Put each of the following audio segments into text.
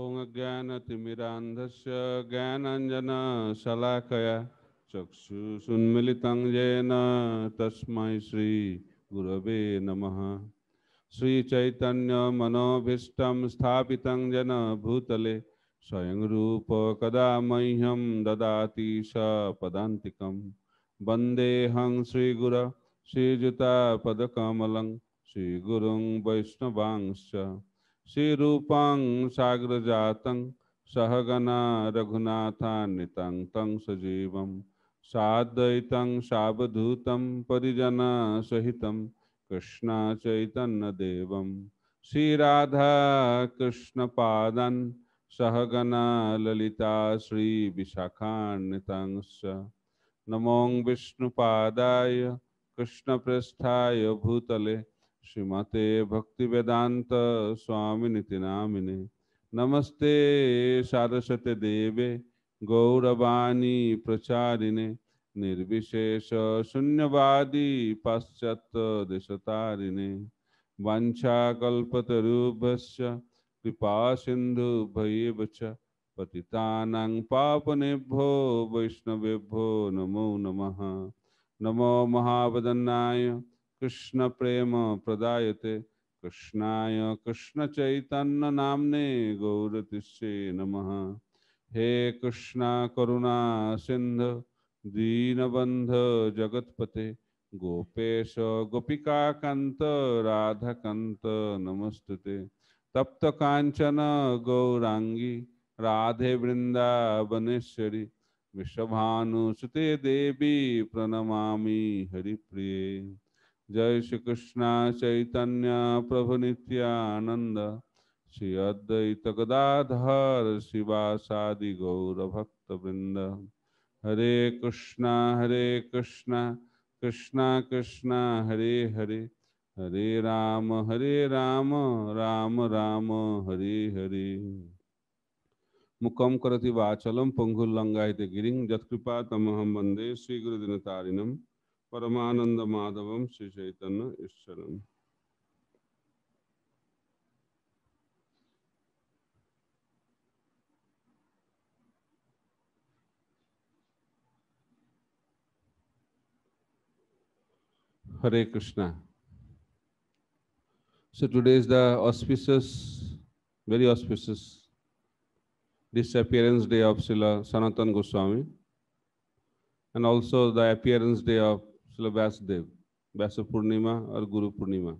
ॐ ज्ञानतिमिरान्धस्य ज्ञानाञ्जनशलाकया चक्षुषुन्मिलितं तस्म तस्मै नम नमः मनोभीष्ट स्थापितं जन भूतले स्वयं रूप कदा मह्यं ददाति स पदान्तिकं वन्देऽहं श्रीगुर पदकमल श्रीगुरुं वैष्णवांश्च श्रीरूपं सागरजातं सहगना रघुनाथान्वितं तं सजीवं साद्वैतं सावधूतं परिजनसहितं कृष्ण श्रीराधाकृष्णपादन् सहगना ललिता श्री च नमो विष्णुपादाय कृष्णपृष्ठा भूतले श्रीमते भक्ति वेदांत स्वामी निति नामिने नमस्ते सारस्वती देवे गौरवाणी प्रचारिणे निर्विशेष शून्यवादी पाश्चात्य देशतारिणे वाछाकल्पतरूभ्य कृपा सिंधु भैव पतितानां पापनेभ्यो वैष्णवेभ्यो नमो नमः नमो महावदन्नाय कृष्ण प्रेम प्रदायते कृष्णाय कृष्ण चैतन्य नामने गौरतिष्ये नमः हे कृष्णा करुणा सिंध दीनबंध जगतपते गोपेश गोपिका कांत राधा कांत नमस्ते तप्त कांचन गौरांगी राधे वृंदावनेश्वरी विषभानुसुते देवी प्रणमा हरिप्रिय जय श्री कृष्णा चैतन्य प्रभु नित्यानंद श्री अद्वैत गदाधर शिवासादि गौरभक्त वृंद हरे कृष्णा हरे कृष्णा कृष्णा कृष्णा हरे हरे हरे राम हरे राम राम राम हरे हरे मुखम करति वाचलम पंगुल लंगायते गिरिं जत्कृपा तमहम वंदे श्री गुरुदिनतारिणम परमानंद माधवम श्री चैतन्य ईश्वरम Hare Krishna. So today is the auspicious, very auspicious disappearance day of Srila Sanatan Goswami and also the appearance day of Srila Vasudev, Vasa Purnima or Guru Purnima.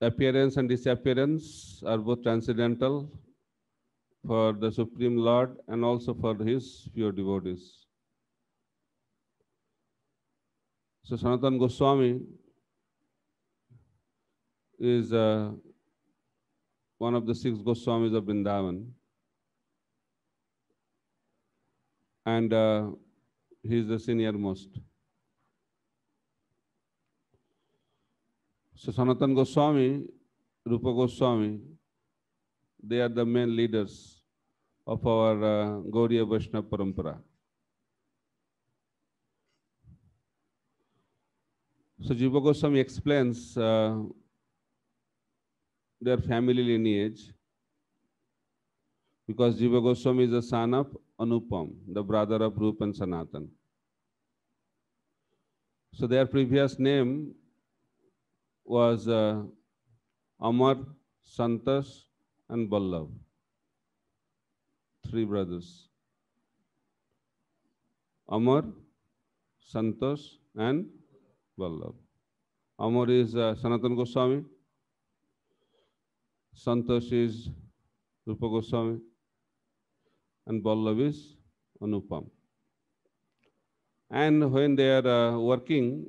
Appearance and disappearance are both transcendental for the Supreme Lord and also for his pure devotees. So Sanatan Goswami is uh, one of the six Goswamis of Vrindavan. And uh, he is the senior most. So Sanatan Goswami, Rupa Goswami, they are the main leaders of our uh, Gauriya Vaishnava Parampara. So Jiva Goswami explains uh, their family lineage because Jiva Goswami is the son of Anupam, the brother of Rupa and Sanatan. So their previous name was uh, Amar, Santas, and Ballab. Three brothers. Amar, Santosh, and Ballab. Amar is uh, Sanatan Goswami. Santosh is Rupa Goswami. And Ballab is Anupam. And when they are uh, working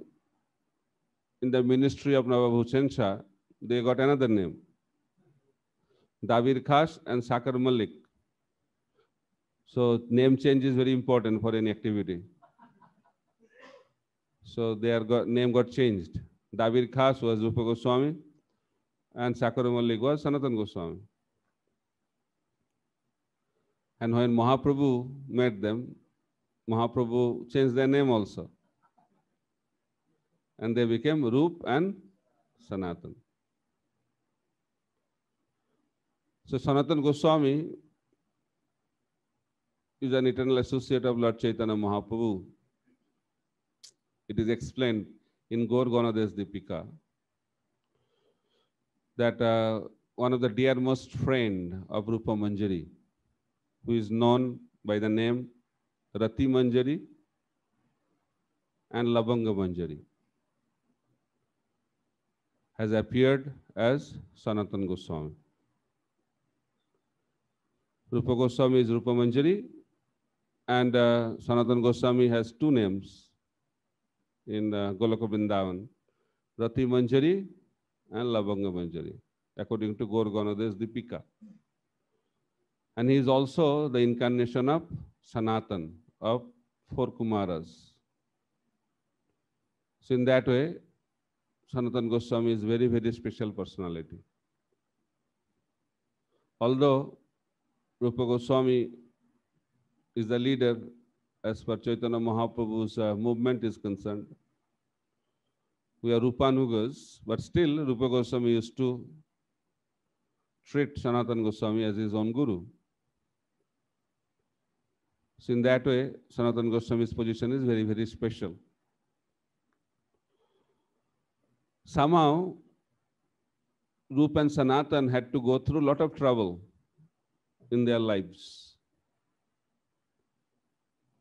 in the ministry of Nawabhushan Shah, they got another name, Davir Khas and Sakar Malik. So name change is very important for any activity. So their got, name got changed. Davir Khas was Rupa Goswami and Sakar Malik was Sanatan Goswami. And when Mahaprabhu met them, Mahaprabhu changed their name also. And they became Roop and Sanatan. So Sanatan Goswami is an eternal associate of Lord Chaitanya Mahaprabhu. It is explained in Gaur Ganades Deepika that uh, one of the dearmost friend of Rupa Manjari, who is known by the name Rati Manjari and Labanga Manjari has appeared as Sanatan Goswami. Rupa Goswami is Rupa Manjari and uh, Sanatan Goswami has two names in uh, Goloka Vrindavan, Rati Manjari and Labanga Manjari, according to Gaur Dipika, And he is also the incarnation of Sanatan, of four Kumaras. So in that way, Sanatan Goswami is very, very special personality. Although Rupa Goswami is the leader as far Chaitanya Mahaprabhu's uh, movement is concerned, we are Rupanugas, but still Rupa Goswami used to treat Sanatan Goswami as his own guru. So in that way, Sanatan Goswami's position is very, very special. Somehow, Rup and Sanatan had to go through a lot of trouble in their lives.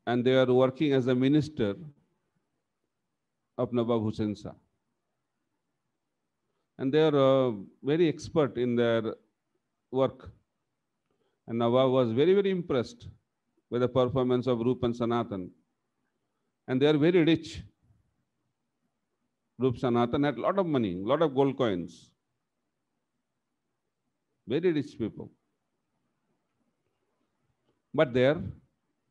And they are working as a minister of Nawab Hussain And they are uh, very expert in their work. And Nawab was very, very impressed with the performance of Rupa and Sanatan. And they are very rich. Rup Sanatan had a lot of money, a lot of gold coins. Very rich people. But they are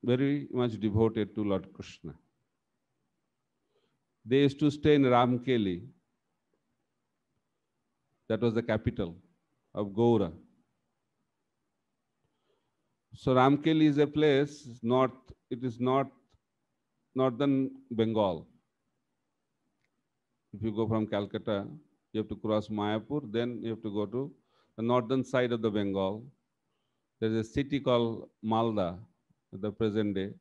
very much devoted to Lord Krishna. They used to stay in Ramkeli. That was the capital of Gaura. So Ramkeli is a place north, it is north, northern Bengal. If you go from Calcutta, you have to cross Mayapur, then you have to go to the northern side of the Bengal. There's a city called Malda at the present day.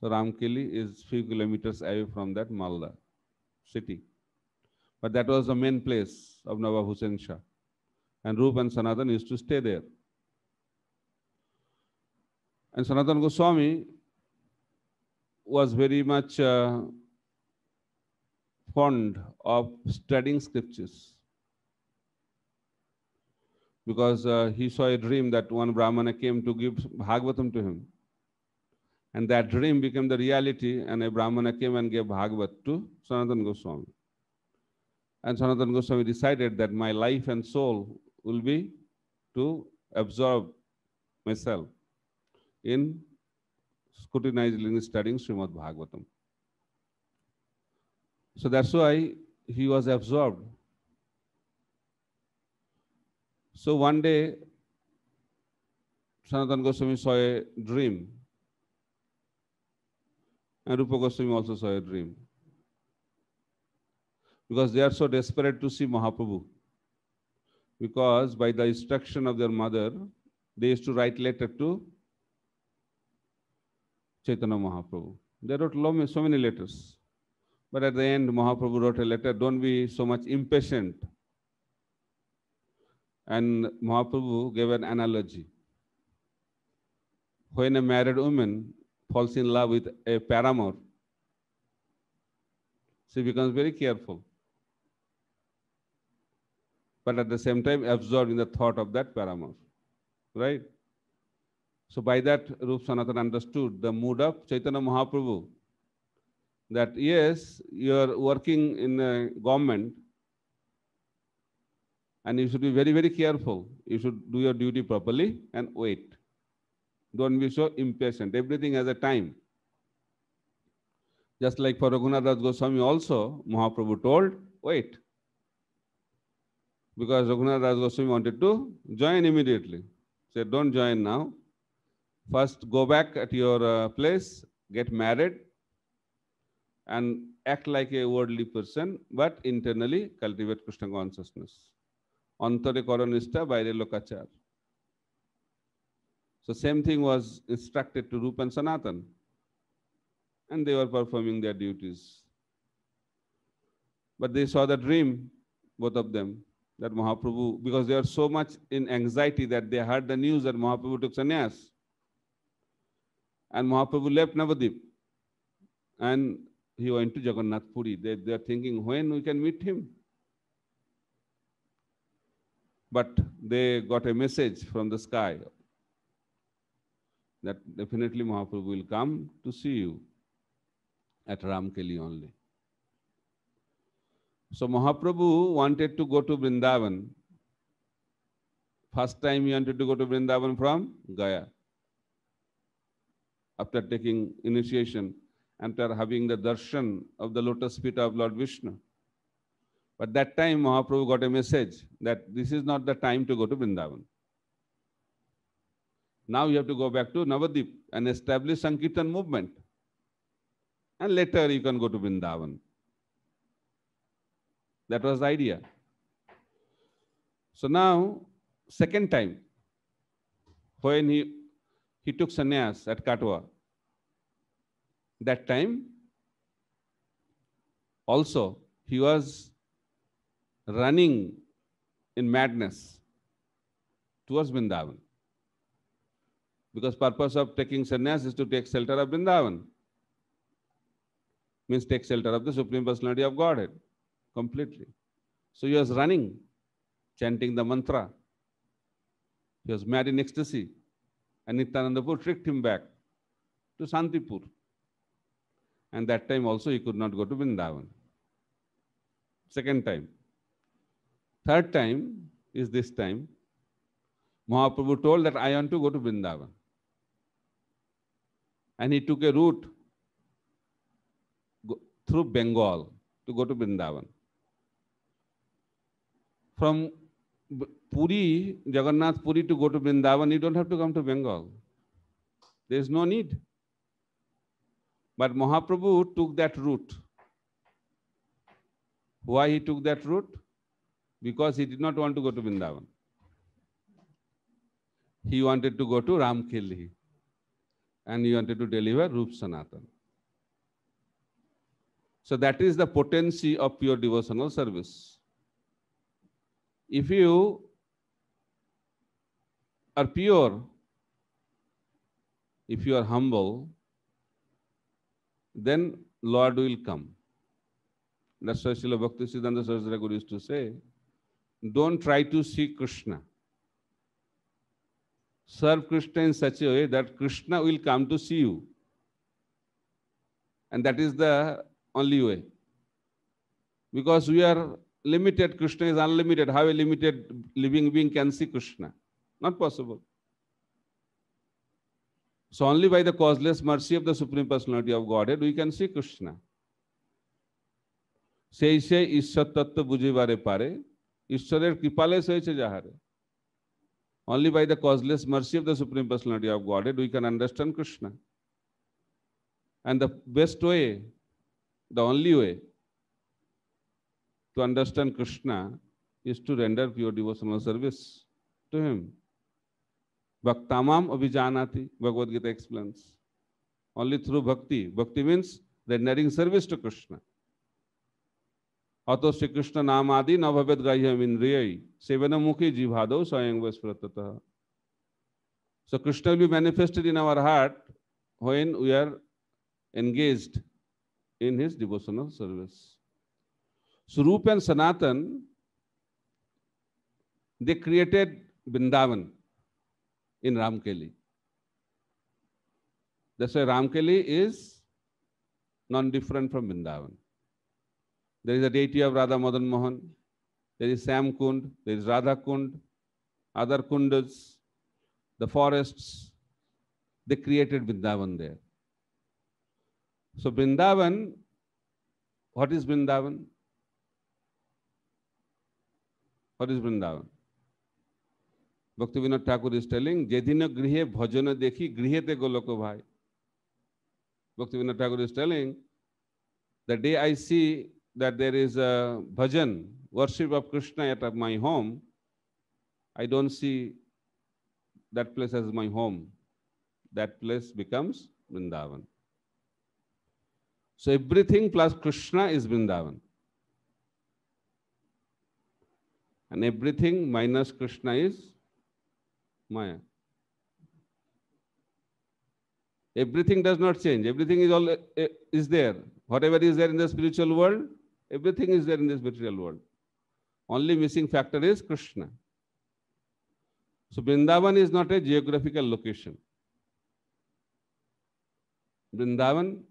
So Ramkeli is few kilometers away from that Malda city. But that was the main place of Nawab Hussain Shah. And Rup and Sanatan used to stay there. And Sanatan Goswami was very much uh, fond of studying scriptures because uh, he saw a dream that one Brahmana came to give Bhagavatam to him. And that dream became the reality, and a Brahmana came and gave Bhagavad to Sanatan Goswami. And Sanatan Goswami decided that my life and soul will be to absorb myself in scrutinizing studying Srimad Bhagavatam. So that's why he was absorbed. So one day, Sanatan Goswami saw a dream. And Rupa Goswami also saw a dream. Because they are so desperate to see Mahaprabhu. Because by the instruction of their mother, they used to write letter to Chaitanya Mahaprabhu. They wrote so many letters. But at the end, Mahaprabhu wrote a letter, don't be so much impatient. And Mahaprabhu gave an analogy. When a married woman falls in love with a paramour, she becomes very careful. But at the same time, absorbed in the thought of that paramour, right? So by that, Rup Sanatan understood the mood of Chaitanya Mahaprabhu. That yes, you are working in a government and you should be very, very careful. You should do your duty properly and wait. Don't be so impatient. Everything has a time. Just like for Raghunath Goswami also, Mahaprabhu told, wait. Because Raghunath Goswami wanted to join immediately. Said, don't join now. First, go back at your uh, place, get married, and act like a worldly person, but internally cultivate Krishna consciousness. Antare Koronista Vaire Lokachar. So same thing was instructed to Rupa and Sanatan. And they were performing their duties. But they saw the dream, both of them, that Mahaprabhu, because they were so much in anxiety that they heard the news that Mahaprabhu took sannyas. And Mahaprabhu left Navadip and he went to Jagannath Puri. They, they are thinking when we can meet him. But they got a message from the sky that definitely Mahaprabhu will come to see you at Ramkeli only. So Mahaprabhu wanted to go to Vrindavan. First time he wanted to go to Vrindavan from Gaya after taking initiation, after having the darshan of the lotus feet of Lord Vishnu. But that time Mahaprabhu got a message that this is not the time to go to Vrindavan. Now you have to go back to Navadip and establish Sankirtan movement. And later you can go to Vrindavan. That was the idea. So now, second time, when he he took sannyas at Katwa. That time, also, he was running in madness towards Vrindavan. Because purpose of taking sannyas is to take shelter of Vrindavan. Means take shelter of the Supreme Personality of Godhead completely. So he was running, chanting the mantra. He was mad in ecstasy and Nityanandapur tricked him back to Santipur. And that time also he could not go to Vrindavan. Second time. Third time is this time. Mahaprabhu told that I want to go to Vrindavan. And he took a route through Bengal to go to Vrindavan. From Puri, Jagannath Puri to go to Vrindavan, you don't have to come to Bengal. There is no need. But Mahaprabhu took that route. Why he took that route? Because he did not want to go to Vrindavan. He wanted to go to Ramkeli. And he wanted to deliver Rup Sanatan. So that is the potency of pure devotional service if you are pure, if you are humble, then Lord will come. That's why Srila Bhakti Siddhanta Saraswati Guru used to say, don't try to see Krishna. Serve Krishna in such a way that Krishna will come to see you. And that is the only way. Because we are limited Krishna is unlimited. How a limited living being can see Krishna? Not possible. So only by the causeless mercy of the Supreme Personality of Godhead we can see Krishna. সেই সে ঈশ্বর তত্ত্ব বুঝিবারে পারে ঈশ্বরের কৃপালেস হয়েছে যাহারে only by the causeless mercy of the supreme personality of godhead we can understand krishna and the best way the only way to understand Krishna is to render pure devotional service to Him. Bhaktamam abhijanati, Bhagavad Gita explains. Only through bhakti. Bhakti means rendering service to Krishna. अतः श्री कृष्ण नाम आदि न भवेद ग्राह्यम इंद्रिय seven सेवनमुखी जीवादो स्वयं स्प्रत so Krishna be manifested in our heart when we are engaged in his devotional service So and Sanatan, they created Vrindavan in Ramkeli. That's why Ramkeli is non-different from Vrindavan. There is a deity of Radha Madan Mohan. There is Sam Kund. There is Radha Kund. Other Kundas, the forests. They created Vrindavan there. So Vrindavan, what is Vrindavan? What is Vrindavan? Bhakti Vinod Thakur is telling, Jedina grihe bhajana dekhi grihete goloko bhai. Bhakti Vinod Thakur is telling, the day I see that there is a bhajan, worship of Krishna at my home, I don't see that place as my home. That place becomes Vrindavan. So everything plus Krishna is Vrindavan. And everything minus Krishna is Maya. Everything does not change. Everything is all eh, eh, is there. Whatever is there in the spiritual world, everything is there in this material world. Only missing factor is Krishna. So Vrindavan is not a geographical location. Vrindavan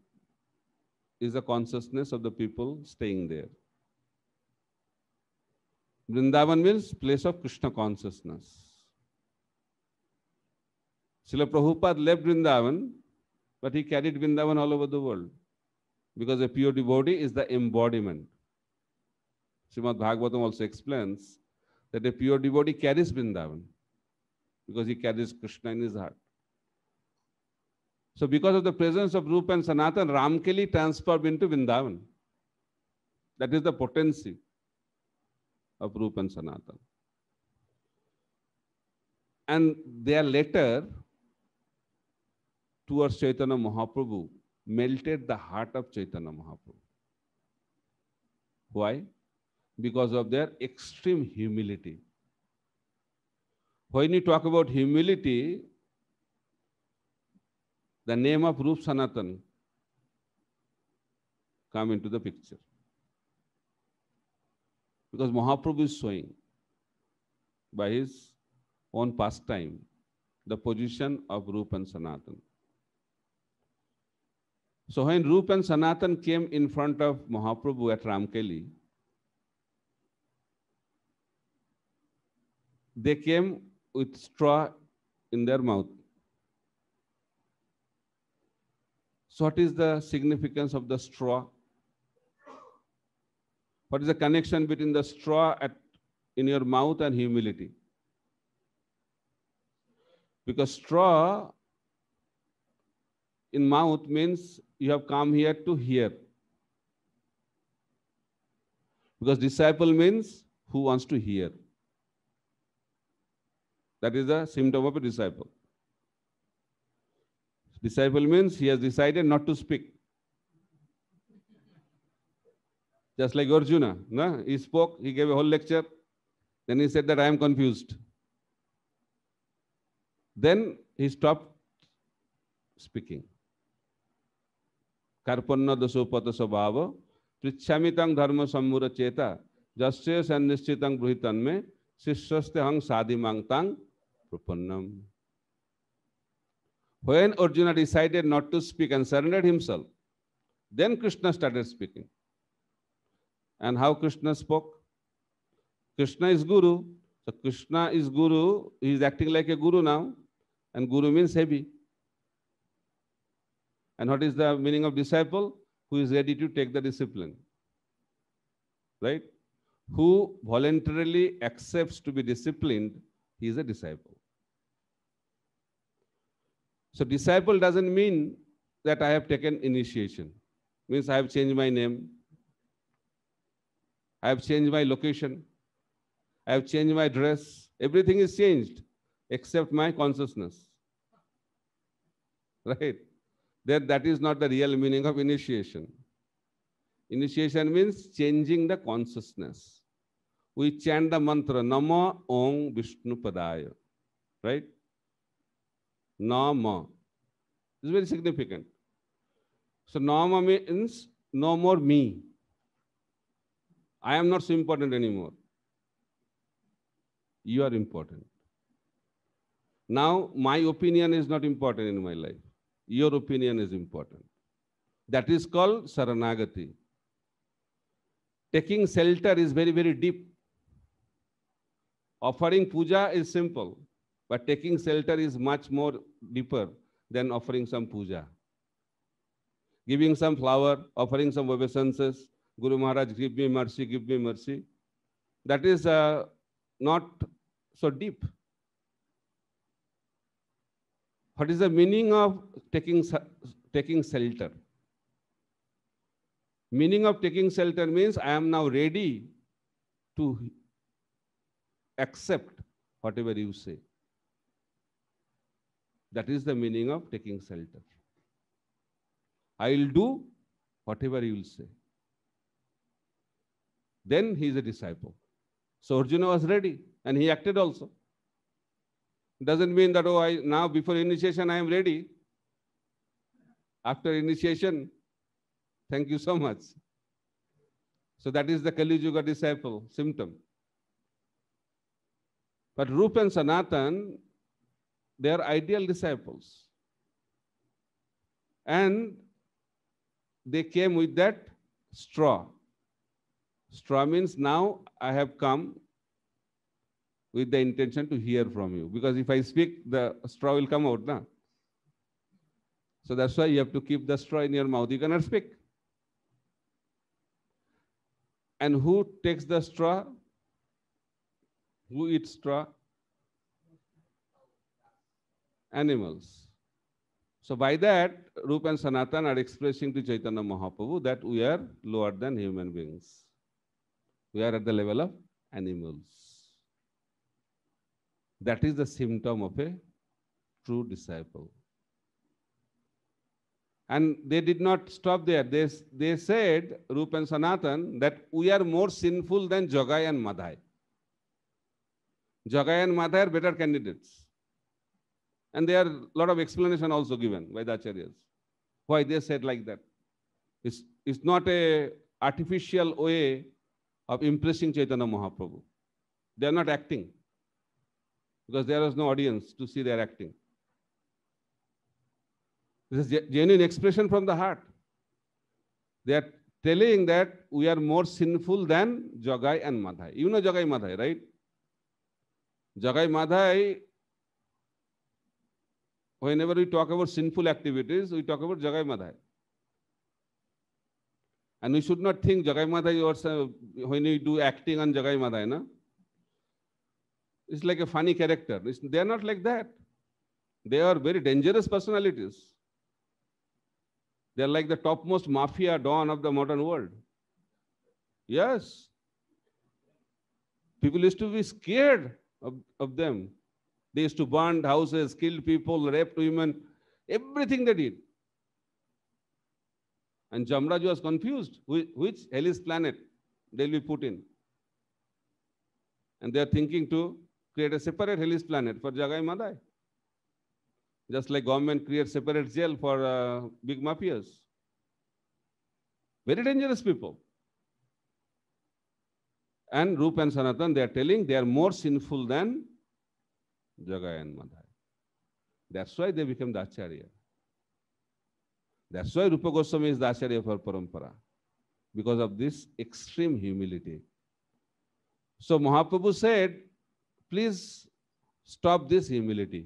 is the consciousness of the people staying there. Vrindavan means place of Krishna consciousness. Srila Prabhupada left Vrindavan, but he carried Vrindavan all over the world because a pure devotee is the embodiment. Srimad Bhagavatam also explains that a pure devotee carries Vrindavan because he carries Krishna in his heart. So because of the presence of Rupa and Sanatan, Ramkeli transformed into Vrindavan. That is the potency of Rupa and Sanatan. And their letter towards Chaitanya Mahaprabhu melted the heart of Chaitanya Mahaprabhu. Why? Because of their extreme humility. When you talk about humility, the name of Rup Sanatan come into the picture. Because Mahaprabhu is showing by his own pastime the position of Rupan and Sanatan. So when Rupan and Sanatan came in front of Mahaprabhu at Ramkeli, they came with straw in their mouth. So what is the significance of the straw? What is the connection between the straw at, in your mouth and humility? Because straw in mouth means you have come here to hear. Because disciple means who wants to hear. That is the symptom of a disciple. Disciple means he has decided not to speak. just like Arjuna. Na? He spoke, he gave a whole lecture. Then he said that I am confused. Then he stopped speaking. Karpanna dasopata sabhava prichhamitam dharma sammura cheta jasya सन्निश्चितंग बृहितन में शिष्यस्ते हंग साधि मांगतांग प्रपन्नम When Arjuna decided not to speak and surrendered himself, then Krishna started speaking. And how Krishna spoke? Krishna is Guru. So Krishna is Guru. He is acting like a Guru now. And Guru means heavy. And what is the meaning of disciple? Who is ready to take the discipline. Right? Who voluntarily accepts to be disciplined, he is a disciple. So disciple doesn't mean that I have taken initiation. Means I have changed my name. I have changed my location. I have changed my dress. Everything is changed except my consciousness. Right? That, that is not the real meaning of initiation. Initiation means changing the consciousness. We chant the mantra Namo Om Vishnu Padaya. Right? Nama. It's very significant. So Nama means no more me. I am not so important anymore. You are important. Now, my opinion is not important in my life. Your opinion is important. That is called Saranagati. Taking shelter is very, very deep. Offering puja is simple, but taking shelter is much more deeper than offering some puja. Giving some flower, offering some obeisances, Guru Maharaj, give me mercy, give me mercy. That is uh, not so deep. What is the meaning of taking, taking shelter? Meaning of taking shelter means I am now ready to accept whatever you say. That is the meaning of taking shelter. I will do whatever you will say. then he is a disciple. So Arjuna was ready and he acted also. Doesn't mean that, oh, I now before initiation I am ready. After initiation, thank you so much. So that is the Kali Yuga disciple symptom. But Rupa and Sanatan, they are ideal disciples. And they came with that straw. Straw means now I have come with the intention to hear from you. Because if I speak, the straw will come out. Na? So that's why you have to keep the straw in your mouth. You cannot speak. And who takes the straw? Who eats straw? Animals. So by that, Rupa and Sanatan are expressing to Chaitanya Mahaprabhu that we are lower than human beings. We are at the level of animals. That is the symptom of a true disciple. And they did not stop there. They, they said, Rup and Sanatan, that we are more sinful than Jogai and Madhai. Jogai and Madhai are better candidates. And there are a lot of explanation also given by the acharyas. Why they said like that. It's, it's not a artificial way of impressing Chaitanya Mahaprabhu. They are not acting because there is no audience to see their acting. This is genuine expression from the heart. They are telling that we are more sinful than Jagai and Madhai. You know Jagai Madhai, right? Jagai Madhai, whenever we talk about sinful activities, we talk about Jagai Madhai. And we should not think Jagai Mata yourself when you do acting on Jagai Mata, na? It's like a funny character. It's, they are not like that. They are very dangerous personalities. They are like the topmost mafia don of the modern world. Yes. People used to be scared of, of them. They used to burn houses, kill people, rape women, everything they did. And Jamraj was confused. Which hellish planet they'll be put in? And they're thinking to create a separate hellish planet for Jagai Madai. Just like government creates separate jail for uh, big mafias. Very dangerous people. And Rupa and Sanatan, they are telling they are more sinful than Jagai and Madai. That's why they became the Acharya. That's why Rupa Goswami is the Acharya of our Parampara, because of this extreme humility. So Mahaprabhu said, please stop this humility.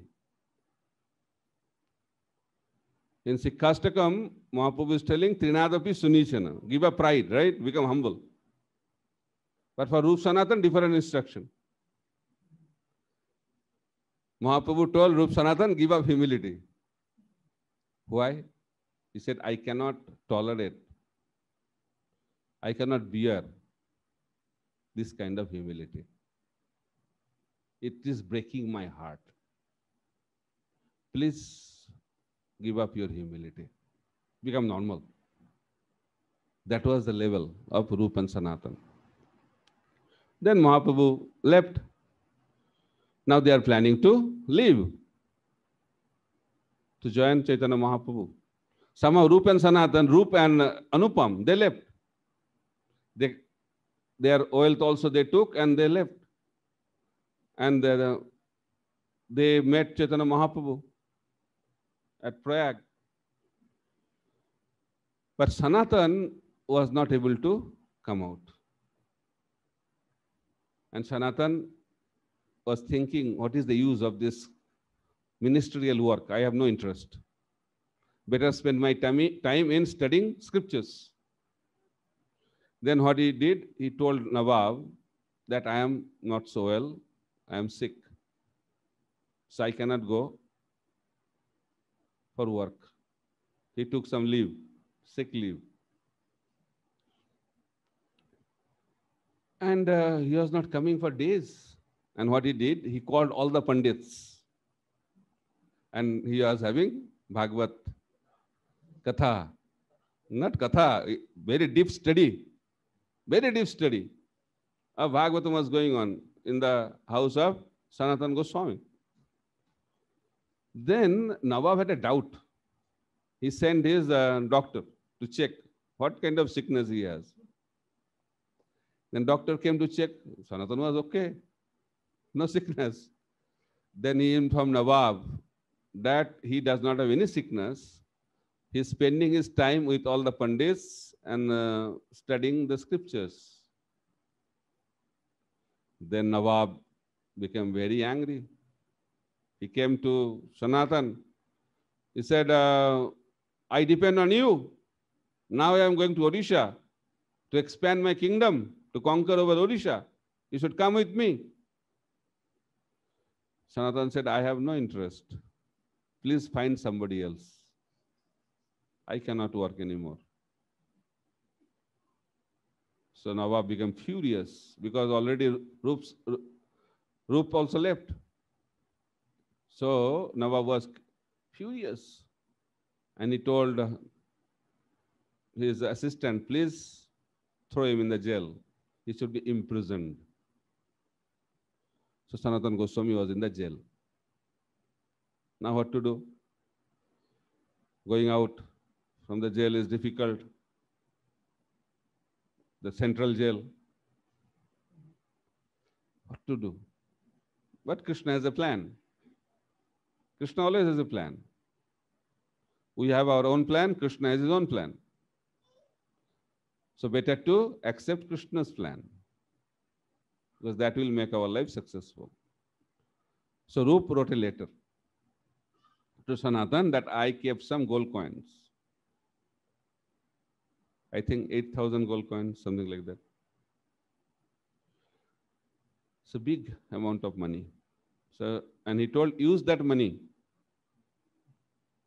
In Sikkhastakam, Mahaprabhu is telling Trinadapi Sunichana. Give up pride, right? Become humble. But for Rupa Sanatan, different instruction. Mahaprabhu told Rupa Sanatan, give up humility. Why? He said, I cannot tolerate, I cannot bear this kind of humility. It is breaking my heart. Please give up your humility. Become normal. That was the level of Rupan and Sanatan. Then Mahaprabhu left. Now they are planning to leave to join Chaitanya Mahaprabhu. Somehow Roop and Sanatan, Rupan and Anupam, they left. They, their wealth also they took and they left. And they they met Chaitanya Mahaprabhu at Prague. But Sanatan was not able to come out. And Sanatan was thinking, what is the use of this ministerial work? I have no interest better spend my time in studying scriptures. Then what he did, he told Nawab that I am not so well, I am sick, so I cannot go for work. He took some leave, sick leave. And uh, he was not coming for days. And what he did, he called all the Pandits. And he was having Bhagavat katha not katha very deep study very deep study of bhagavatam was going on in the house of sanatan goswami then navav had a doubt he sent his uh, doctor to check what kind of sickness he has then doctor came to check sanatan was okay no sickness then he informed nawab that he does not have any sickness He's spending his time with all the Pandits and uh, studying the scriptures. Then Nawab became very angry. He came to Sanatan. He said, uh, I depend on you. Now I am going to Odisha to expand my kingdom, to conquer over Odisha. You should come with me. Sanatan said, I have no interest. Please find somebody else. I cannot work anymore. So Nawab became furious because already Rup also left. So Nawab was furious and he told his assistant, please throw him in the jail. He should be imprisoned. So Sanatan Goswami was in the jail. Now what to do? Going out, from the jail is difficult. The central jail. What to do? But Krishna has a plan. Krishna always has a plan. We have our own plan, Krishna has his own plan. So better to accept Krishna's plan because that will make our life successful. So Rup wrote a letter to Sanatan that I kept some gold coins. I think 8,000 gold coins, something like that. It's a big amount of money. So, and he told, use that money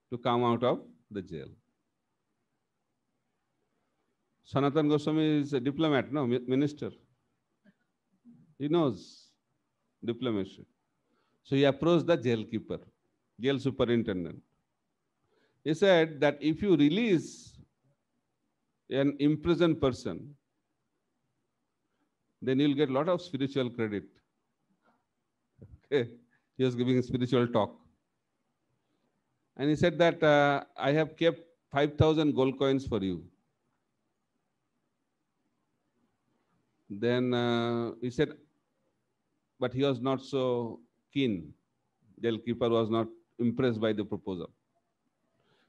to come out of the jail. Sanatan Goswami is a diplomat, no, minister. He knows diplomacy. So he approached the jail keeper, jail superintendent. He said that if you release an imprisoned person, then you'll get a lot of spiritual credit. Okay. He was giving a spiritual talk. And he said that uh, I have kept 5,000 gold coins for you. Then uh, he said, but he was not so keen. The keeper was not impressed by the proposal.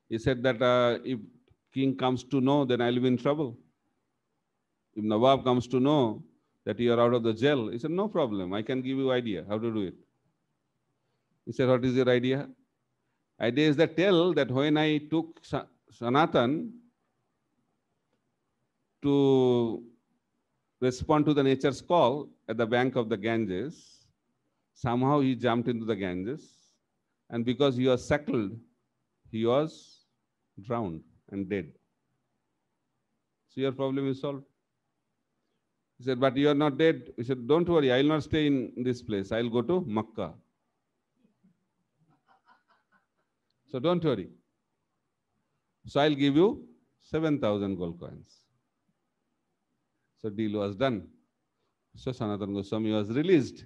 He said that uh, if king comes to know, then I'll be in trouble. If Nawab comes to know that you are out of the jail, he said, no problem. I can give you idea how to do it. He said, what is your idea? Idea is that tell that when I took Sanatan to respond to the nature's call at the bank of the Ganges, somehow he jumped into the Ganges and because he was suckled, he was drowned and dead. So your problem is solved. He said, but you are not dead. He said, don't worry, I'll not stay in this place. I'll go to Makkah. So don't worry. So I'll give you 7,000 gold coins. So deal was done. So Sanatan Goswami was released.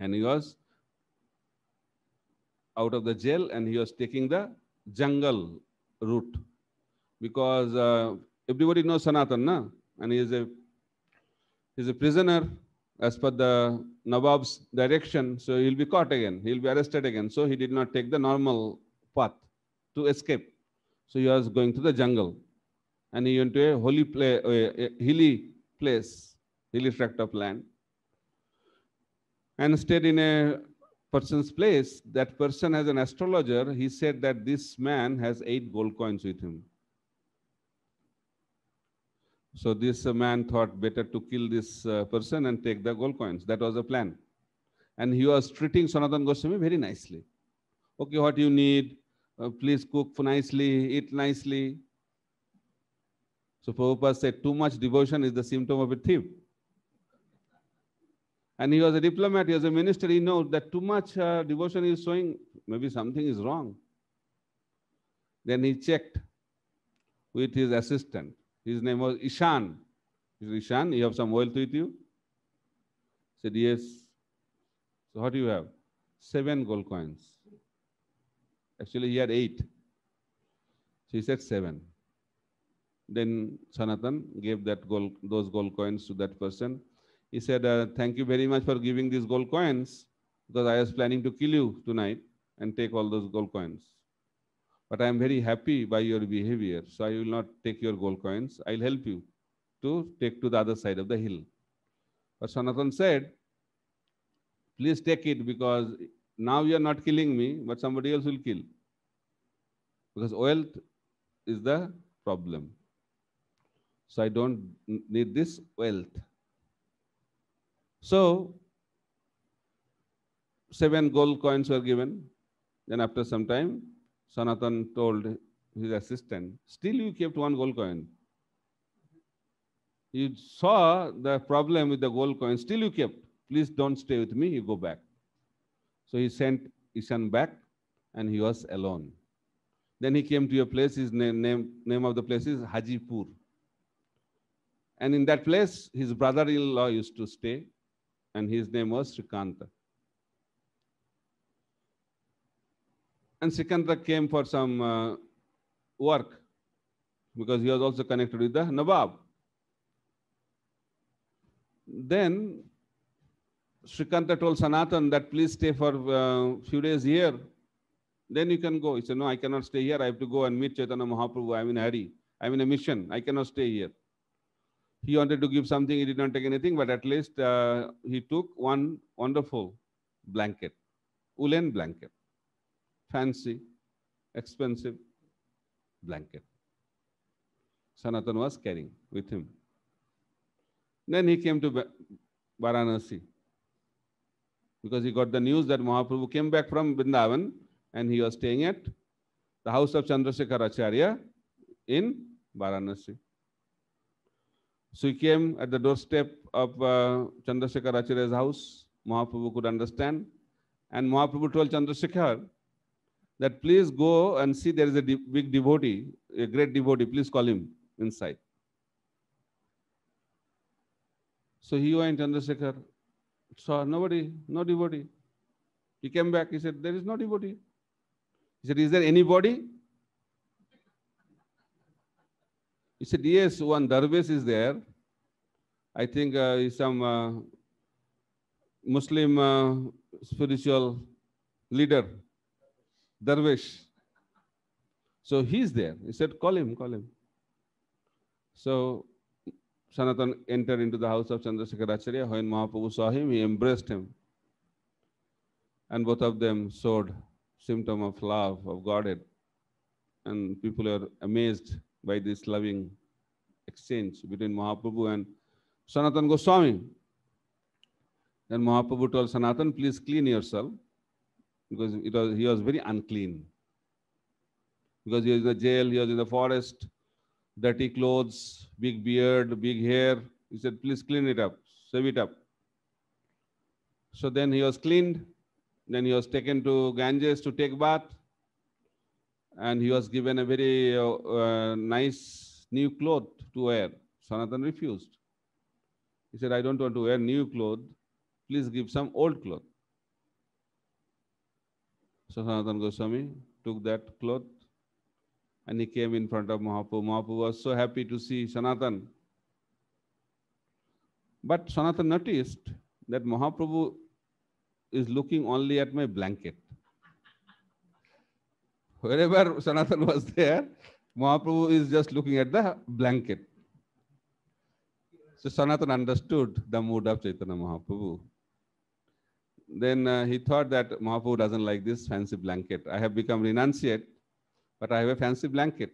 And he was out of the jail and he was taking the jungle root because uh, everybody knows Sanatan, na? and he is a he's a prisoner as per the Nawab's direction. So he'll be caught again. He'll be arrested again. So he did not take the normal path to escape. So he was going to the jungle, and he went to a holy place, a hilly place, hilly tract of land, and stayed in a person's place, that person has an astrologer, he said that this man has eight gold coins with him. So this man thought better to kill this uh, person and take the gold coins. That was the plan. And he was treating Sanatan Goswami very nicely. Okay, what you need, uh, please cook nicely, eat nicely. So Prabhupada said, too much devotion is the symptom of a thief. And he was a diplomat, he was a minister. He knows that too much uh, devotion is showing, maybe something is wrong. Then he checked with his assistant. His name was Ishan. He said, Ishan, you have some oil with you? He said, yes. So what do you have? Seven gold coins. Actually, he had eight. So he said seven. Then Sanatan gave that gold, those gold coins to that person he said, uh, thank you very much for giving these gold coins because I was planning to kill you tonight and take all those gold coins. But I am very happy by your behavior. So I will not take your gold coins. I'll help you to take to the other side of the hill. But Sanatan said, please take it because now you are not killing me, but somebody else will kill. Because wealth is the problem. So I don't need this wealth. So seven gold coins were given. Then after some time, Sanatan told his assistant, still you kept one gold coin. You saw the problem with the gold coin, still you kept. Please don't stay with me, you go back. So he sent Ishan back and he was alone. Then he came to a place, his name, name, name of the place is Hajipur. And in that place, his brother-in-law used to stay and his name was Srikanta. And Srikanta came for some uh, work because he was also connected with the Nawab. Then Srikanta told Sanatan that please stay for a uh, few days here. Then you can go. He said, no, I cannot stay here. I have to go and meet Chaitanya Mahaprabhu. I'm in a hurry. I'm in a mission. I cannot stay here he wanted to give something, he did not take anything, but at least uh, he took one wonderful blanket, woolen blanket, fancy, expensive blanket. Sanatan was carrying with him. Then he came to Varanasi because he got the news that Mahaprabhu came back from Vrindavan and he was staying at the house of Chandrasekhar Acharya in Varanasi. So he came at the doorstep of uh, Chandrasekhar Acharya's house. Mahaprabhu could understand. And Mahaprabhu told Chandrasekhar that please go and see there is a de big devotee, a great devotee. Please call him inside. So he went Chandrasekhar, saw nobody, no devotee. He came back, he said, there is no devotee. He said, is there anybody? He said, yes, one Darvish is there. I think uh, some uh, Muslim uh, spiritual leader, Darvish. So he's there. He said, call him, call him. So Sanatan entered into the house of Chandrasekhar Acharya. When Mahaprabhu saw him, he embraced him. And both of them showed symptom of love, of Godhead. And people were amazed by this loving exchange between Mahaprabhu and Sanatan Goswami. Then Mahaprabhu told Sanatan, please clean yourself because it was, he was very unclean. Because he was in the jail, he was in the forest, dirty clothes, big beard, big hair. He said, please clean it up, save it up. So then he was cleaned. Then he was taken to Ganges to take bath and he was given a very uh, uh, nice new cloth to wear. Sanatan refused. He said, I don't want to wear new cloth. Please give some old cloth. So Sanatan Goswami took that cloth and he came in front of Mahaprabhu. Mahaprabhu was so happy to see Sanatan. But Sanatan noticed that Mahaprabhu is looking only at my blanket. Wherever Sanatan was there, Mahaprabhu is just looking at the blanket. So Sanatan understood the mood of Chaitanya Mahaprabhu. Then uh, he thought that Mahaprabhu doesn't like this fancy blanket. I have become renunciate, but I have a fancy blanket.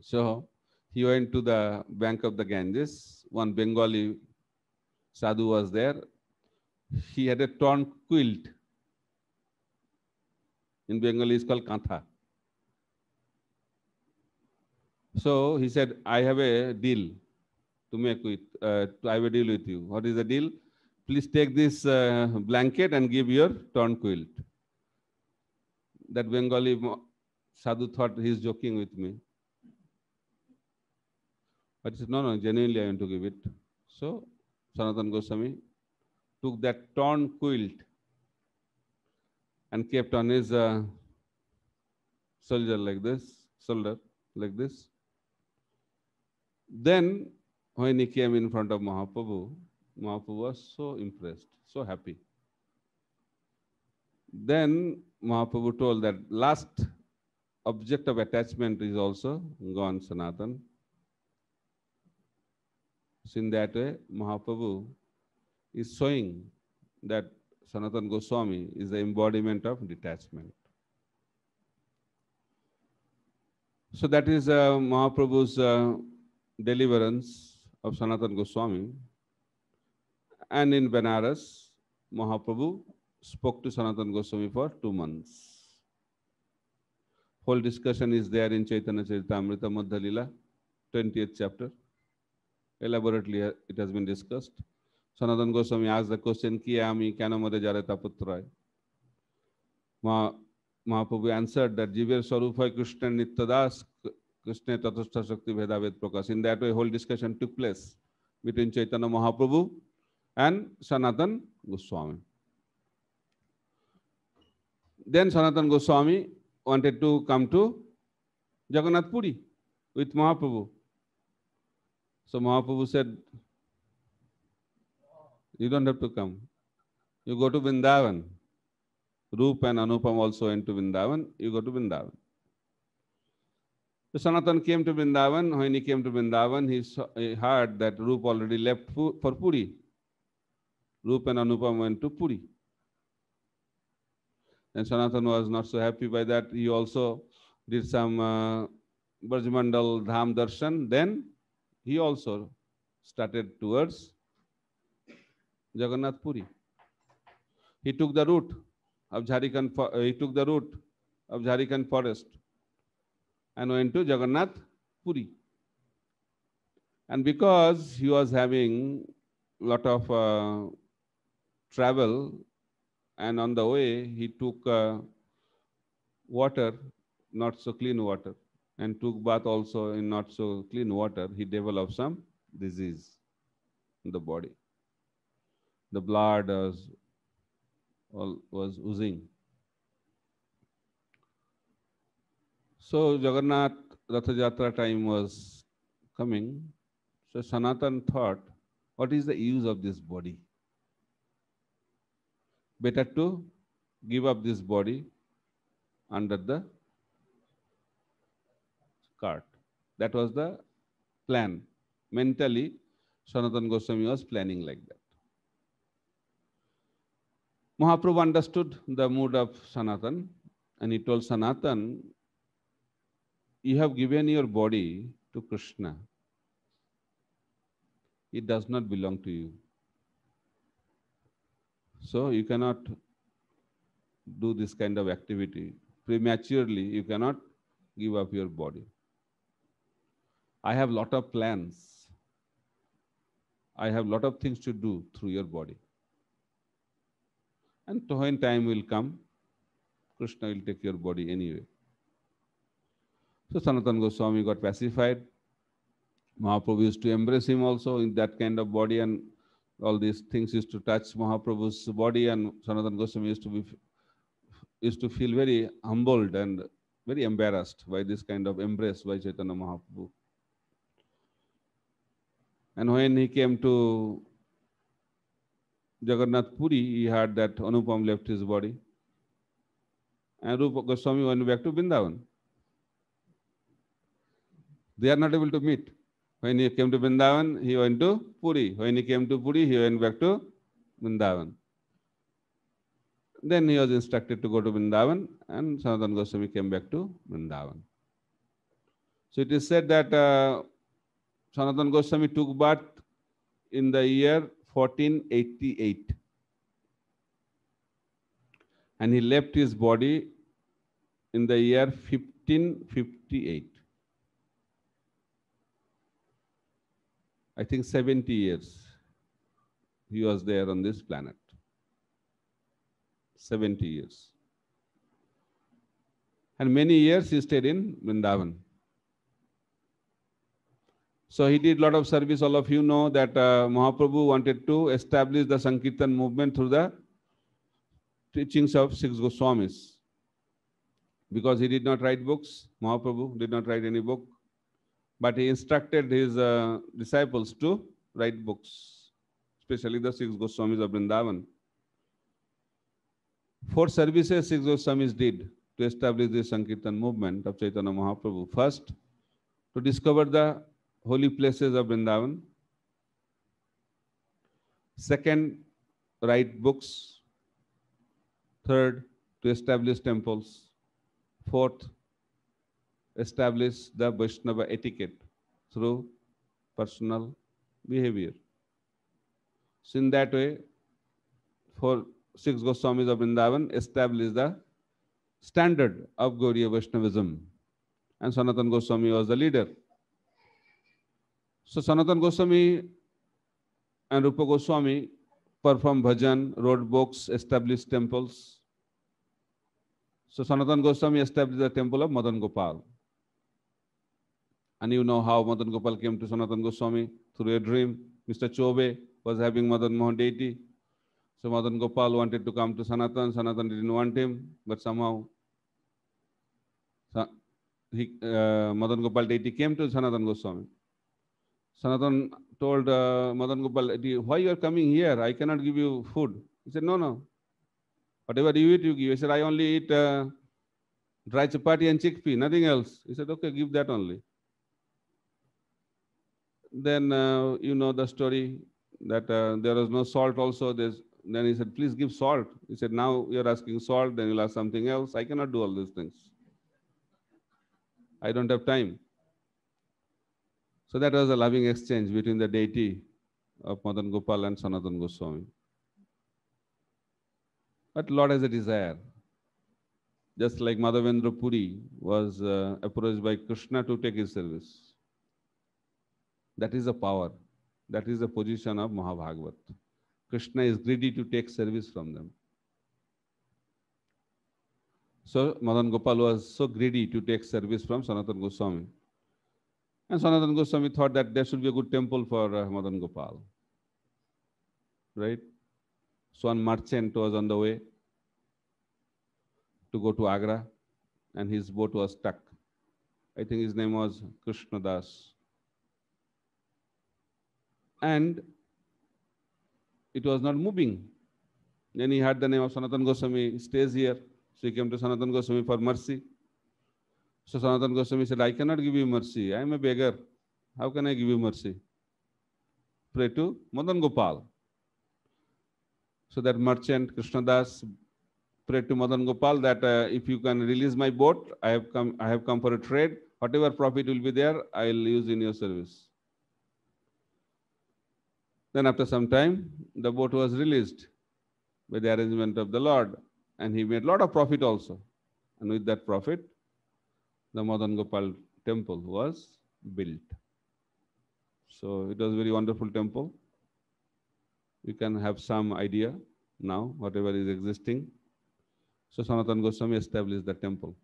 So he went to the bank of the Ganges. One Bengali sadhu was there. He had a torn quilt In Bengali, is called kantha. So he said, I have a deal to make with, uh, I have a deal with you. What is the deal? Please take this uh, blanket and give your torn quilt. That Bengali sadhu thought he is joking with me. But he said, no, no, genuinely I want to give it. So Sanatan Goswami took that torn quilt and kept on his uh, soldier like this, shoulder like this. Then when he came in front of Mahaprabhu, Mahaprabhu was so impressed, so happy. Then Mahaprabhu told that last object of attachment is also gone, Sanatan. So in that way, Mahaprabhu is showing that Sanatan Goswami is the embodiment of detachment. So that is uh, Mahaprabhu's uh, deliverance of Sanatan Goswami. And in Benares, Mahaprabhu spoke to Sanatan Goswami for two months. Whole discussion is there in Chaitanya Charitamrita Madhya Lila, 20th chapter. Elaborately, uh, it has been discussed. Sanatan Goswami asked the question, Kiyami Kyanamade Jareta Putrae. Ma, Mahaprabhu answered that Jivir Swarupai Krishna Nityadas Krishna Tatastha Shakti Veda Ved Prakash. In that way, whole discussion took place between Chaitanya Mahaprabhu and Sanatan Goswami. Then Sanatan Goswami wanted to come to Jagannath Puri with Mahaprabhu. So Mahaprabhu said, You don't have to come. You go to Vindavan. Rup and Anupam also went to Vindavan. You go to Vindavan. So Sanatan came to Vrindavan. When he came to Vrindavan, he, saw, he heard that Rup already left for Puri. Rup and Anupam went to Puri. And Sanatan was not so happy by that. He also did some uh, Dham Darshan. Then he also started towards Jagannath Puri. He took the route of Jharikhand, uh, he took the route of Jharikhand forest and went to Jagannath Puri. And because he was having a lot of uh, travel and on the way he took uh, water, not so clean water and took bath also in not so clean water, he developed some disease in the body the blood was, was oozing. So Jagannath Ratha Jatra time was coming. So Sanatan thought, what is the use of this body? Better to give up this body under the cart. That was the plan. Mentally, Sanatan Goswami was planning like that. Mahaprabhu understood the mood of Sanatan and he told Sanatan, You have given your body to Krishna. It does not belong to you. So you cannot do this kind of activity prematurely. You cannot give up your body. I have lot of plans. I have lot of things to do through your body. And when time will come, Krishna will take your body anyway. So Sanatana Goswami got pacified. Mahaprabhu used to embrace him also in that kind of body and all these things used to touch Mahaprabhu's body and Sanatana Goswami used to be used to feel very humbled and very embarrassed by this kind of embrace by Chaitanya Mahaprabhu. And when he came to Jagannath Puri, he had that Anupam left his body. And Rupa Goswami went back to Vrindavan. They are not able to meet. When he came to Vrindavan, he went to Puri. When he came to Puri, he went back to Vrindavan. Then he was instructed to go to Vrindavan, and Sanatana Goswami came back to Vrindavan. So it is said that uh, Sanatana Goswami took bath in the year 1488. And he left his body in the year 1558. I think 70 years he was there on this planet. 70 years. And many years he stayed in Vrindavan. So he did a lot of service. All of you know that uh, Mahaprabhu wanted to establish the Sankirtan movement through the teachings of six Goswamis. Because he did not write books, Mahaprabhu did not write any book, but he instructed his uh, disciples to write books, especially the six Goswamis of Vrindavan. Four services six Goswamis did to establish the Sankirtan movement of Chaitanya Mahaprabhu. First, to discover the holy places of Vrindavan. Second, write books. Third, to establish temples. Fourth, establish the Vaishnava etiquette through personal behavior. So in that way, for six Goswamis of Vrindavan, established the standard of Gauriya Vaishnavism. And Sanatan Goswami was the leader. So Sanatan Goswami and Rupa Goswami perform bhajan, wrote books, established temples. So Sanatan Goswami established the temple of Madan Gopal. And you know how Madan Gopal came to Sanatan Goswami through a dream. Mr. Chobe was having Madan Mohan deity. So Madan Gopal wanted to come to Sanatan. Sanatan didn't want him, but somehow he, uh, Madan Gopal deity came to Sanatan Goswami. Sanatan told uh, Madan Gopal, why you are coming here? I cannot give you food. He said, no, no. Whatever you eat, you give. He said, I only eat uh, dry chapati and chickpea, nothing else. He said, okay, give that only. Then uh, you know the story that uh, there was no salt also. There's, then he said, please give salt. He said, now you're asking salt, then you'll ask something else. I cannot do all these things. I don't have time. So that was a loving exchange between the deity of Madan Gopal and Sanatan Goswami. But Lord has a desire. Just like Madhavendra Puri was uh, approached by Krishna to take his service. That is the power. That is the position of Mahabhagavat. Krishna is greedy to take service from them. So Madan Gopal was so greedy to take service from Sanatan Goswami and Sanatan Goswami thought that there should be a good temple for uh, Madan Gopal. Right? So one merchant was on the way to go to Agra and his boat was stuck. I think his name was Krishnadas. And it was not moving. Then he heard the name of Sanatan Goswami, he stays here. So he came to Sanatan Goswami for mercy. So Sanatana Goswami said, I cannot give you mercy. I am a beggar. How can I give you mercy? Pray to Madan Gopal. So that merchant Krishnadas prayed to Madan Gopal that uh, if you can release my boat, I have come, I have come for a trade. Whatever profit will be there, I will use in your service. Then after some time, the boat was released by the arrangement of the Lord, and he made lot of profit also. And with that profit, the Madan Gopal temple was built. So it was very wonderful temple. You can have some idea now, whatever is existing. So Sanatan Goswami established the temple.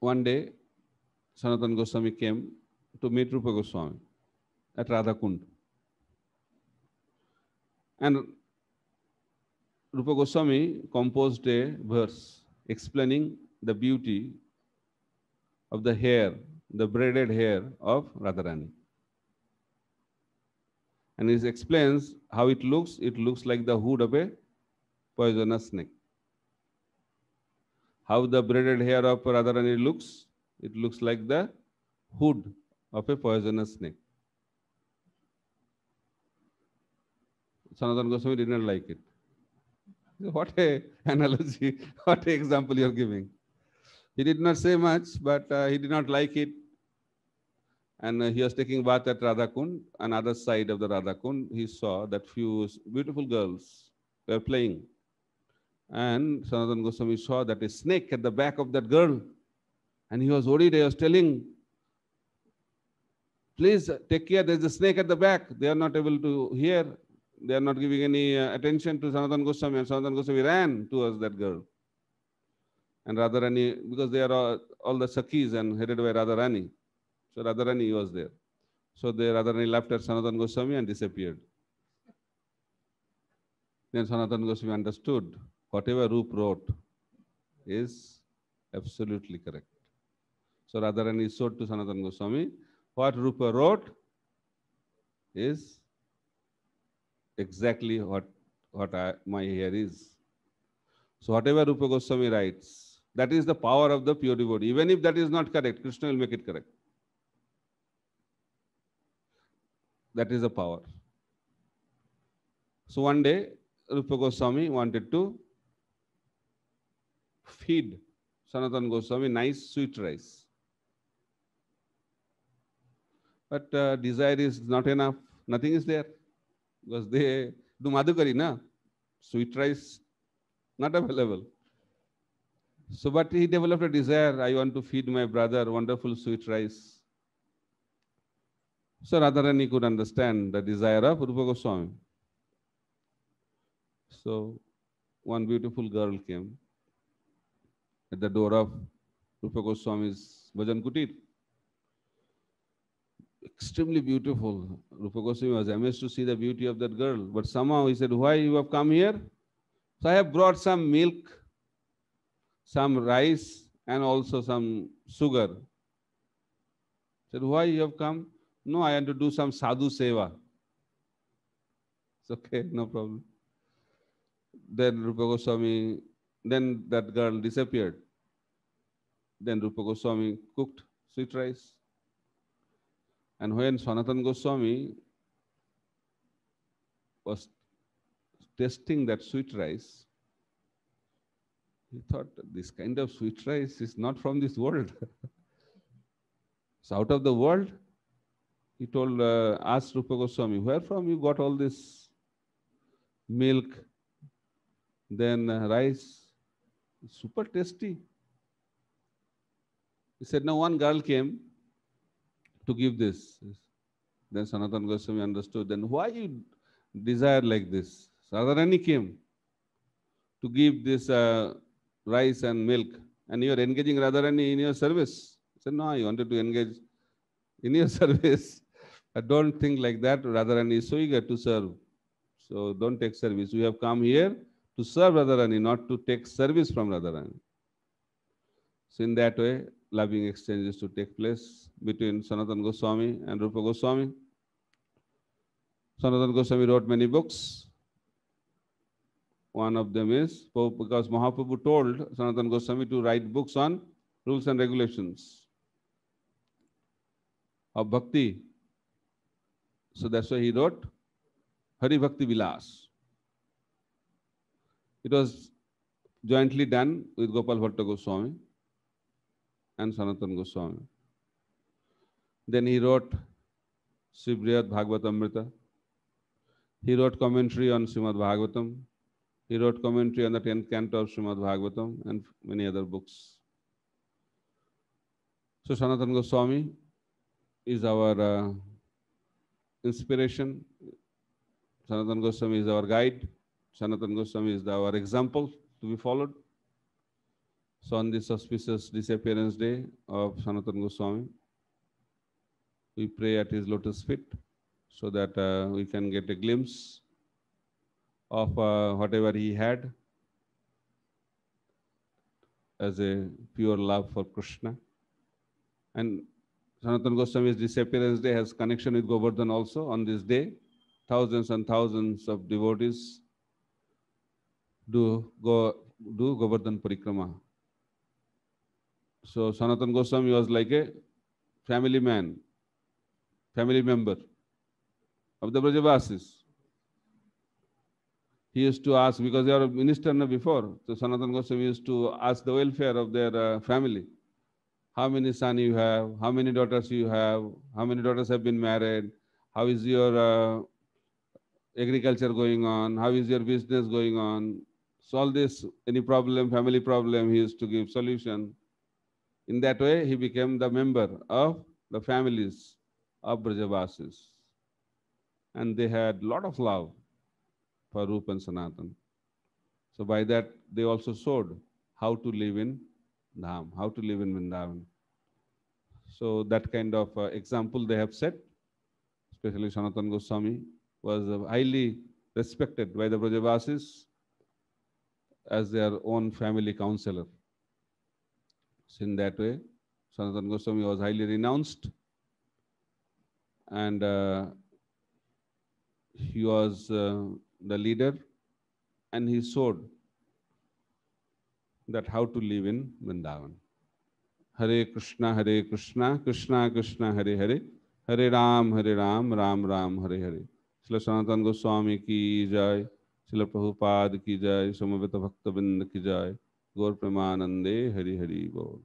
One day, Sanatan Goswami came to meet Rupa Goswami at Radhakund. And Rupa Goswami composed a verse explaining the beauty of the hair, the braided hair of Radharani. And he explains how it looks. It looks like the hood of a poisonous snake. How the braided hair of Radharani looks, it looks like the hood of a poisonous snake. Sanatan Goswami did not like it. What a analogy, what a example you're giving. He did not say much, but uh, he did not like it. And uh, he was taking bath at Radhakund, another side of the Radhakund. He saw that few beautiful girls were playing. And Sanatan Goswami saw that a snake at the back of that girl. And he was worried. He was telling, please take care, there's a snake at the back. They are not able to hear they are not giving any uh, attention to Sanatan Goswami. And Sanatan Goswami ran towards that girl. And Radharani, because they are all, all the Sakhis and headed by Radharani. So Radharani was there. So the Radharani laughed at Sanatan Goswami and disappeared. Then Sanatan Goswami understood whatever Roop wrote is absolutely correct. So Radharani showed to Sanatan Goswami what Rupa wrote is exactly what, what I, my hair is. So whatever Rupa Goswami writes, that is the power of the pure devotee. Even if that is not correct, Krishna will make it correct. That is the power. So one day, Rupa Goswami wanted to feed Sanatan Goswami nice sweet rice. But uh, desire is not enough. Nothing is there because they do madhukari, na? Sweet rice, not available. So, but he developed a desire, I want to feed my brother wonderful sweet rice. So Radharani could understand the desire of Rupa Goswami. So one beautiful girl came at the door of Rupa Goswami's Bhajan Kutir extremely beautiful. Rupa Goswami was amazed to see the beauty of that girl. But somehow he said, why you have come here? So I have brought some milk, some rice, and also some sugar. said, why you have come? No, I had to do some sadhu seva. It's okay, no problem. Then Rupa Goswami, then that girl disappeared. Then Rupa Goswami cooked sweet rice and when Sanatan Goswami was tasting that sweet rice, he thought, this kind of sweet rice is not from this world. it's out of the world. He told, uh, asked Rupa Goswami, where from you got all this milk, then uh, rice? Super tasty. He said, now one girl came to give this. Then Sanatana Goswami understood, then why you desire like this? Sadharani came to give this uh, rice and milk, and you are engaging Radharani in your service. He said, no, I wanted to engage in your service. I don't think like that. Radharani is so eager to serve. So don't take service. We have come here to serve Radharani, not to take service from Radharani. So in that way, loving exchanges to take place between Sanatan Goswami and Rupa Goswami. Sanatan Goswami wrote many books. One of them is because Mahaprabhu told Sanatan Goswami to write books on rules and regulations of bhakti. So that's why he wrote Hari Bhakti Vilas. It was jointly done with Gopal Bhatta Goswami and Goswami. Then he wrote Sibriyat Bhagavatamrita. He wrote commentary on Srimad Bhagavatam. He wrote commentary on the 10th canto of Srimad Bhagavatam and many other books. So Sanatan Goswami is our uh, inspiration. Sanatan Goswami is our guide. Sanatan Goswami is our example to be followed. So on this auspicious disappearance day of Sanatana Goswami, we pray at his lotus feet so that uh, we can get a glimpse of uh, whatever he had as a pure love for Krishna. And Sanatana Goswami's disappearance day has connection with Govardhan also. On this day, thousands and thousands of devotees do go do Govardhan Parikrama so Sanatan Goswami was like a family man, family member of the Brajavasis. He used to ask, because they were a minister before, so Sanatan Goswami used to ask the welfare of their uh, family. How many sons you have? How many daughters you have? How many daughters have been married? How is your uh, agriculture going on? How is your business going on? Solve this, any problem, family problem, he used to give solution. In that way, he became the member of the families of Brajavasis. And they had lot of love for Rupa and Sanatan. So by that, they also showed how to live in Dham, how to live in Vrindavan. So that kind of uh, example they have set, especially Sanatan Goswami was uh, highly respected by the Brajavasis as their own family counselor. So in that way, sanatan Goswami was highly renounced and uh, he was uh, the leader and he showed that how to live in Vrindavan. Hare Krishna, Hare Krishna, Krishna Krishna, Hare Hare, Hare Ram, Hare Ram, Ram Ram, Hare Hare. shila Shri सनातन गोस्वामी की जय Shri ki jai जय bhakta भक्तबिंद ki jai गौर प्रेमानंदे हरि हरि बोल